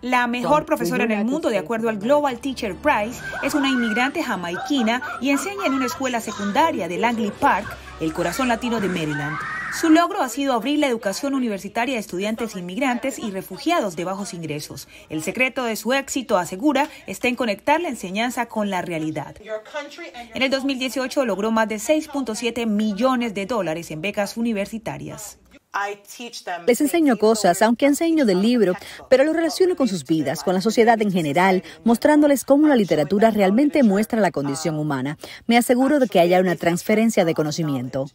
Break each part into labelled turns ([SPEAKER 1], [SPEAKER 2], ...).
[SPEAKER 1] La mejor profesora en el mundo, de acuerdo al Global Teacher Prize, es una inmigrante jamaiquina y enseña en una escuela secundaria de Langley Park, el corazón latino de Maryland. Su logro ha sido abrir la educación universitaria a estudiantes inmigrantes y refugiados de bajos ingresos. El secreto de su éxito, asegura, está en conectar la enseñanza con la realidad. En el 2018 logró más de 6.7 millones de dólares en becas universitarias. Les
[SPEAKER 2] enseño cosas, aunque enseño del libro, pero lo relaciono con sus vidas, con la sociedad en general, mostrándoles cómo la literatura realmente muestra la condición humana. Me aseguro de que haya una transferencia de conocimiento.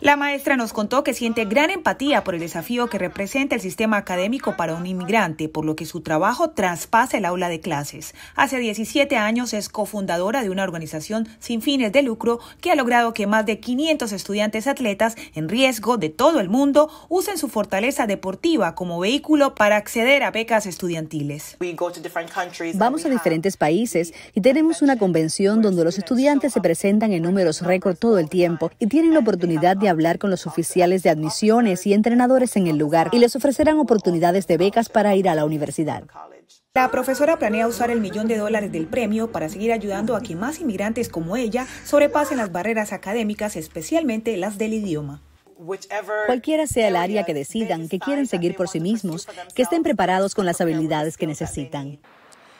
[SPEAKER 1] La maestra nos contó que siente gran empatía por el desafío que representa el sistema académico para un inmigrante, por lo que su trabajo traspasa el aula de clases. Hace 17 años es cofundadora de una organización sin fines de lucro que ha logrado que más de 500 estudiantes atletas en riesgo de todo el mundo usen su fortaleza deportiva como vehículo para acceder a becas estudiantiles.
[SPEAKER 2] Vamos a diferentes países y tenemos una convención donde los estudiantes se presentan en números récord todo el tiempo y tienen la oportunidad de hablar con los oficiales de admisiones y entrenadores en el lugar y les ofrecerán oportunidades de becas para ir a la universidad.
[SPEAKER 1] La profesora planea usar el millón de dólares del premio para seguir ayudando a que más inmigrantes como ella sobrepasen las barreras académicas,
[SPEAKER 2] especialmente las del idioma. Cualquiera sea el área que decidan, que quieren seguir por sí mismos, que estén preparados con las habilidades que necesitan.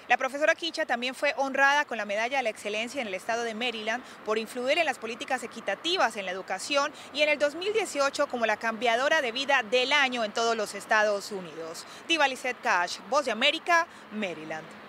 [SPEAKER 1] La profesora Quicha también fue honrada con la Medalla de la Excelencia en el Estado de Maryland por influir en las políticas equitativas en la educación y en el 2018 como la cambiadora de vida del año en todos los Estados Unidos. Diva Lizette Cash, Voz de América, Maryland.